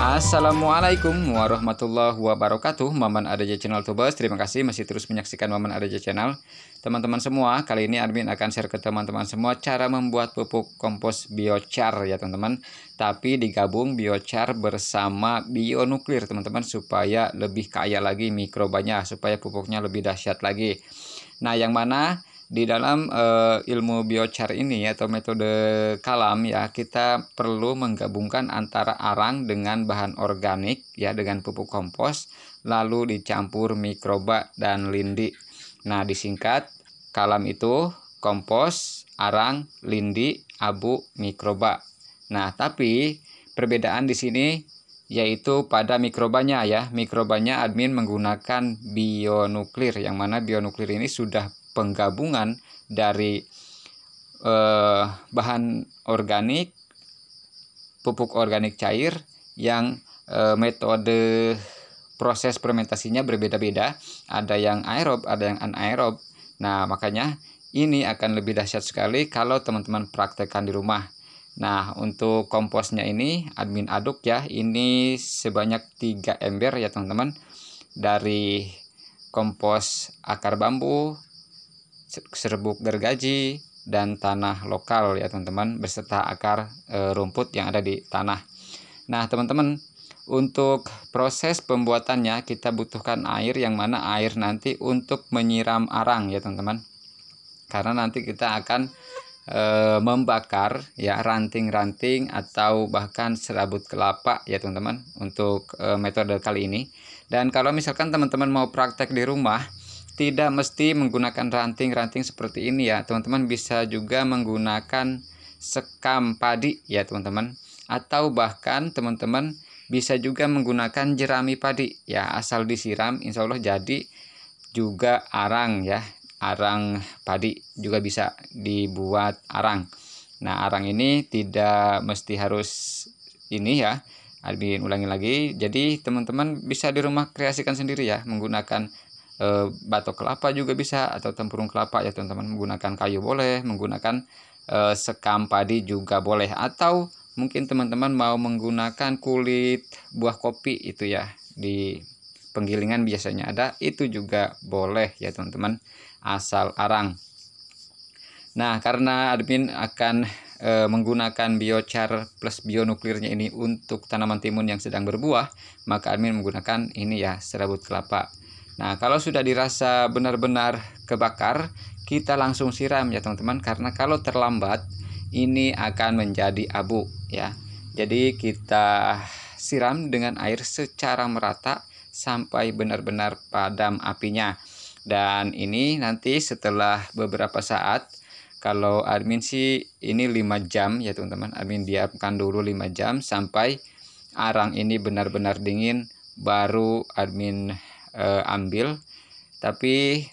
Assalamualaikum warahmatullahi wabarakatuh Maman Adaja Channel Tubes Terima kasih masih terus menyaksikan Maman Adaja Channel Teman-teman semua, kali ini admin akan share ke teman-teman semua Cara membuat pupuk kompos biochar ya teman-teman Tapi digabung biochar bersama bionuklir teman-teman Supaya lebih kaya lagi mikrobanya Supaya pupuknya lebih dahsyat lagi Nah yang mana di dalam uh, ilmu biochar ini atau metode kalam ya kita perlu menggabungkan antara arang dengan bahan organik ya dengan pupuk kompos lalu dicampur mikroba dan lindi. Nah, disingkat kalam itu kompos, arang, lindi, abu, mikroba. Nah, tapi perbedaan di sini yaitu pada mikrobanya ya. Mikrobanya admin menggunakan bionuklir yang mana bionuklir ini sudah penggabungan dari eh, bahan organik pupuk organik cair yang eh, metode proses fermentasinya berbeda-beda ada yang aerob ada yang anaerob nah makanya ini akan lebih dahsyat sekali kalau teman-teman praktekkan di rumah Nah, untuk komposnya ini admin aduk ya. Ini sebanyak 3 ember ya, teman-teman. Dari kompos akar bambu, serbuk gergaji dan tanah lokal ya teman-teman beserta akar e, rumput yang ada di tanah. Nah teman-teman untuk proses pembuatannya kita butuhkan air yang mana air nanti untuk menyiram arang ya teman-teman. Karena nanti kita akan e, membakar ya ranting-ranting atau bahkan serabut kelapa ya teman-teman untuk e, metode kali ini. Dan kalau misalkan teman-teman mau praktek di rumah, tidak mesti menggunakan ranting-ranting seperti ini ya teman-teman bisa juga menggunakan sekam padi ya teman-teman atau bahkan teman-teman bisa juga menggunakan jerami padi ya asal disiram insya Allah jadi juga arang ya arang padi juga bisa dibuat arang nah arang ini tidak mesti harus ini ya Albin ulangi lagi jadi teman-teman bisa di rumah kreasikan sendiri ya menggunakan e, batok kelapa juga bisa atau tempurung kelapa ya teman-teman menggunakan kayu boleh menggunakan e, sekam padi juga boleh atau mungkin teman-teman mau menggunakan kulit buah kopi itu ya di penggilingan biasanya ada itu juga boleh ya teman-teman asal arang nah karena admin akan e, menggunakan biochar plus bionuklirnya ini untuk tanaman timun yang sedang berbuah maka admin menggunakan ini ya serabut kelapa Nah, kalau sudah dirasa benar-benar kebakar, kita langsung siram ya teman-teman karena kalau terlambat ini akan menjadi abu ya. Jadi kita siram dengan air secara merata sampai benar-benar padam apinya. Dan ini nanti setelah beberapa saat kalau admin sih ini 5 jam ya teman-teman. Admin diamkan dulu 5 jam sampai arang ini benar-benar dingin baru admin eh, ambil tapi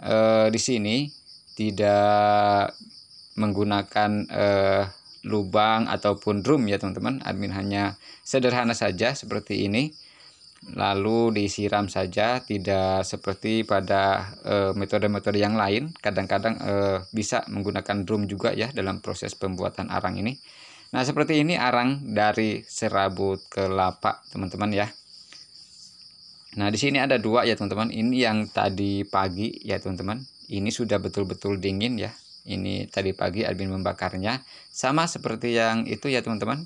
eh, di sini tidak menggunakan eh, lubang ataupun drum ya teman-teman admin hanya sederhana saja seperti ini lalu disiram saja tidak seperti pada eh, metode-metode yang lain kadang-kadang uh, bisa menggunakan drum juga ya dalam proses pembuatan arang ini nah seperti ini arang dari serabut kelapa teman-teman ya Nah, di sini ada dua ya, teman-teman. Ini yang tadi pagi ya, teman-teman. Ini sudah betul-betul dingin ya. Ini tadi pagi admin membakarnya sama seperti yang itu ya, teman-teman.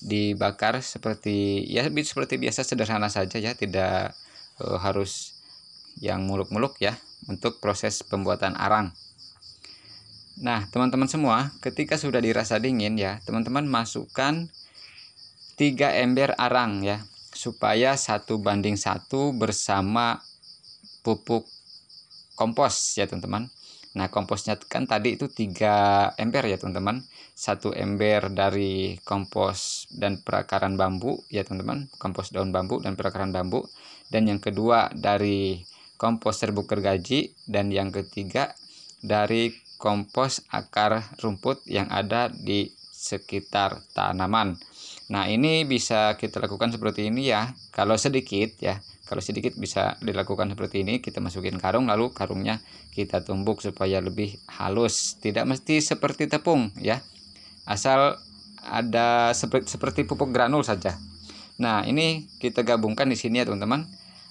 Dibakar seperti ya seperti biasa sederhana saja ya, tidak uh, harus yang muluk-muluk ya untuk proses pembuatan arang. Nah, teman-teman semua, ketika sudah dirasa dingin ya, teman-teman masukkan 3 ember arang ya supaya satu banding satu bersama pupuk kompos ya teman-teman nah komposnya kan tadi itu 3 ember ya teman-teman satu ember dari kompos dan perakaran bambu ya teman-teman kompos daun bambu dan perakaran bambu dan yang kedua dari kompos serbuk gergaji dan yang ketiga dari kompos akar rumput yang ada di sekitar tanaman. Nah, ini bisa kita lakukan seperti ini ya. Kalau sedikit ya, kalau sedikit bisa dilakukan seperti ini, kita masukin karung lalu karungnya kita tumbuk supaya lebih halus. Tidak mesti seperti tepung ya. Asal ada seperti, seperti pupuk granul saja. Nah, ini kita gabungkan di sini ya, teman-teman.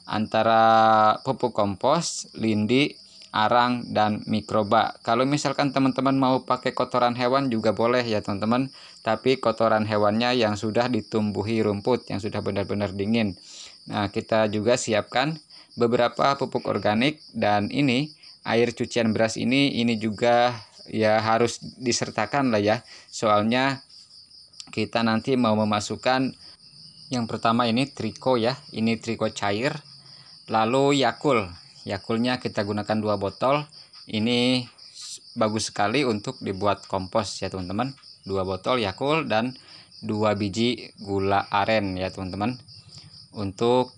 Antara pupuk kompos, lindi, arang, dan mikroba. Kalau misalkan teman-teman mau pakai kotoran hewan juga boleh ya teman-teman, tapi kotoran hewannya yang sudah ditumbuhi rumput, yang sudah benar-benar dingin. Nah, kita juga siapkan beberapa pupuk organik dan ini air cucian beras ini ini juga ya harus disertakan lah ya. Soalnya kita nanti mau memasukkan yang pertama ini triko ya, ini triko cair, lalu yakul. Yakulnya kita gunakan dua botol. Ini bagus sekali untuk dibuat kompos ya teman-teman. Dua botol Yakul dan dua biji gula aren ya teman-teman untuk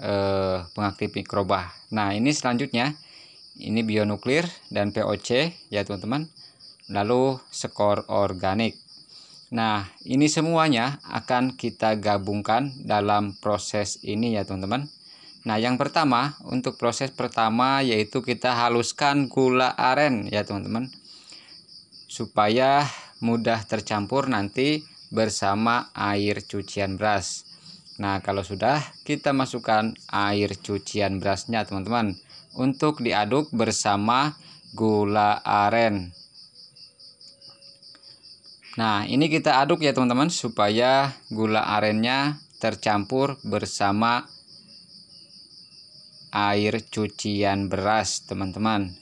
eh, pengaktif mikroba. Nah ini selanjutnya ini bionuklir dan POC ya teman-teman. Lalu skor organik. Nah ini semuanya akan kita gabungkan dalam proses ini ya teman-teman. Nah, yang pertama, untuk proses pertama yaitu kita haluskan gula aren ya, teman-teman. Supaya mudah tercampur nanti bersama air cucian beras. Nah, kalau sudah kita masukkan air cucian berasnya, teman-teman, untuk diaduk bersama gula aren. Nah, ini kita aduk ya, teman-teman, supaya gula arennya tercampur bersama air cucian beras, teman-teman.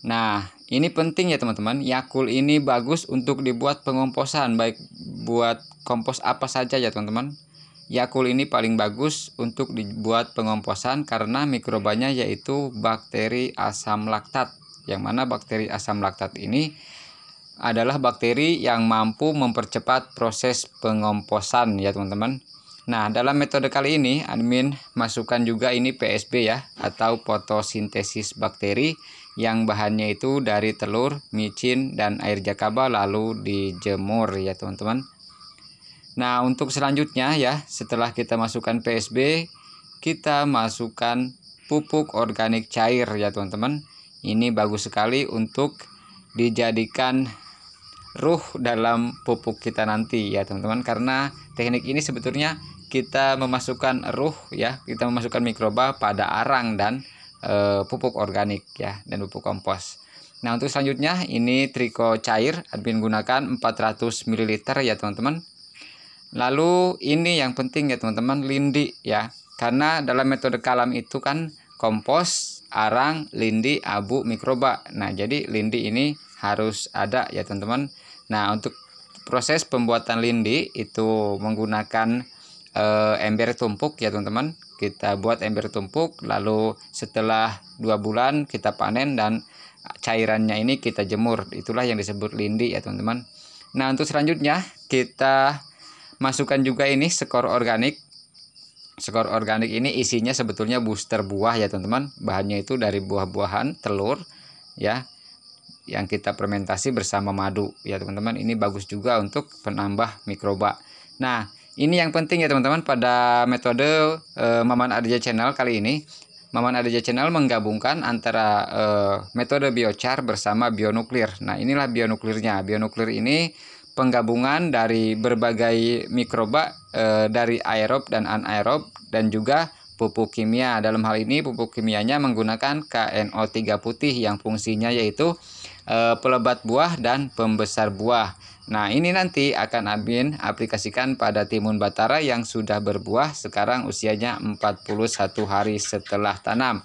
Nah, ini penting ya teman-teman. Yakul ini bagus untuk dibuat pengomposan, baik buat kompos apa saja ya teman-teman. Yakul ini paling bagus untuk dibuat pengomposan karena mikrobanya yaitu bakteri asam laktat. Yang mana bakteri asam laktat ini adalah bakteri yang mampu mempercepat proses pengomposan ya teman-teman. Nah, dalam metode kali ini admin masukkan juga ini PSB ya atau fotosintesis bakteri yang bahannya itu dari telur, micin dan air jakaba lalu dijemur ya teman-teman. Nah, untuk selanjutnya ya, setelah kita masukkan PSB, kita masukkan pupuk organik cair ya teman-teman. Ini bagus sekali untuk dijadikan ruh dalam pupuk kita nanti ya teman-teman karena teknik ini sebetulnya kita memasukkan ruh ya kita memasukkan mikroba pada arang dan e, pupuk organik ya dan pupuk kompos nah untuk selanjutnya ini triko cair admin gunakan 400 ml ya teman-teman lalu ini yang penting ya teman-teman lindi ya karena dalam metode kalam itu kan kompos arang lindi abu mikroba nah jadi lindi ini harus ada ya teman-teman. Nah untuk proses pembuatan lindi itu menggunakan e, ember tumpuk ya teman-teman. Kita buat ember tumpuk lalu setelah dua bulan kita panen dan cairannya ini kita jemur. Itulah yang disebut lindi ya teman-teman. Nah untuk selanjutnya kita masukkan juga ini skor organik skor organik ini isinya sebetulnya booster buah ya teman-teman bahannya itu dari buah-buahan telur ya yang kita fermentasi bersama madu ya teman-teman ini bagus juga untuk penambah mikroba nah ini yang penting ya teman-teman pada metode eh, Maman Adja Channel kali ini Maman Adja Channel menggabungkan antara eh, metode biochar bersama bionuklir nah inilah bionuklirnya bionuklir ini penggabungan dari berbagai mikroba eh, dari aerob dan anaerob dan juga pupuk kimia dalam hal ini pupuk kimianya menggunakan KNO3 putih yang fungsinya yaitu Eh, pelebat buah dan pembesar buah. Nah, ini nanti akan admin aplikasikan pada timun batara yang sudah berbuah sekarang usianya 41 hari setelah tanam.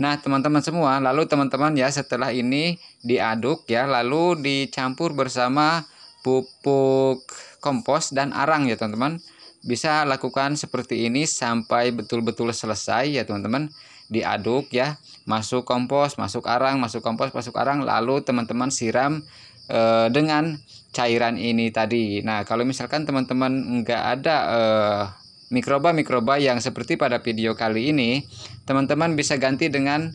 Nah, teman-teman semua, lalu teman-teman ya setelah ini diaduk ya, lalu dicampur bersama pupuk kompos dan arang ya, teman-teman. Bisa lakukan seperti ini sampai betul-betul selesai ya, teman-teman. Diaduk ya masuk kompos, masuk arang, masuk kompos, masuk arang, lalu teman-teman siram e, dengan cairan ini tadi. Nah, kalau misalkan teman-teman nggak ada mikroba eh, mikroba-mikroba yang seperti pada video kali ini, teman-teman bisa ganti dengan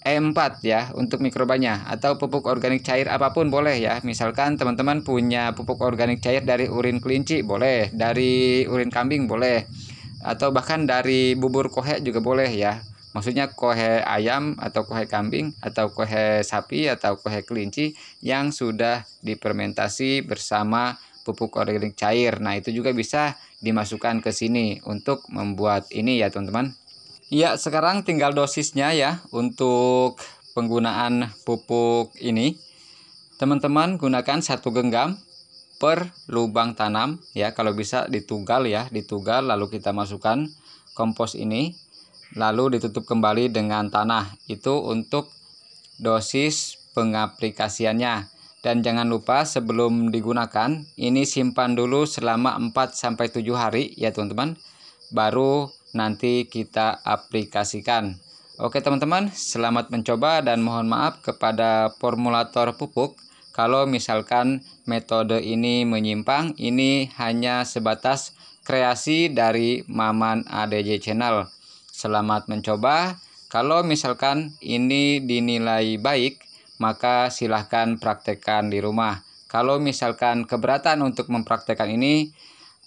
E4 ya untuk mikrobanya atau pupuk organik cair apapun boleh ya. Misalkan teman-teman punya pupuk organik cair dari urin kelinci boleh, dari urin kambing boleh atau bahkan dari bubur kohek juga boleh ya maksudnya kohe ayam atau kohe kambing atau kohe sapi atau kohe kelinci yang sudah dipermentasi bersama pupuk organik cair. Nah, itu juga bisa dimasukkan ke sini untuk membuat ini ya, teman-teman. Ya, sekarang tinggal dosisnya ya untuk penggunaan pupuk ini. Teman-teman gunakan satu genggam per lubang tanam ya, kalau bisa ditugal ya, ditugal lalu kita masukkan kompos ini lalu ditutup kembali dengan tanah. Itu untuk dosis pengaplikasiannya. Dan jangan lupa sebelum digunakan, ini simpan dulu selama 4 sampai 7 hari ya teman-teman. Baru nanti kita aplikasikan. Oke teman-teman, selamat mencoba dan mohon maaf kepada formulator pupuk kalau misalkan metode ini menyimpang, ini hanya sebatas kreasi dari Maman ADJ Channel. Selamat mencoba. Kalau misalkan ini dinilai baik, maka silahkan praktekkan di rumah. Kalau misalkan keberatan untuk mempraktekkan ini,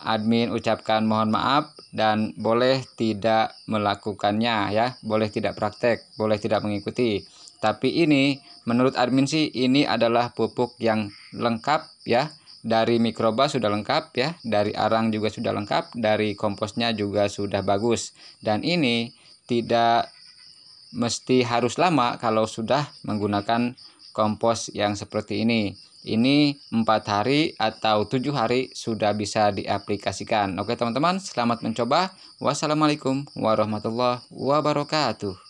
admin ucapkan mohon maaf dan boleh tidak melakukannya ya, boleh tidak praktek, boleh tidak mengikuti. Tapi ini menurut admin sih ini adalah pupuk yang lengkap ya dari mikroba sudah lengkap ya, dari arang juga sudah lengkap, dari komposnya juga sudah bagus. Dan ini tidak mesti harus lama kalau sudah menggunakan kompos yang seperti ini. Ini empat hari atau tujuh hari sudah bisa diaplikasikan. Oke teman-teman, selamat mencoba. Wassalamualaikum warahmatullahi wabarakatuh.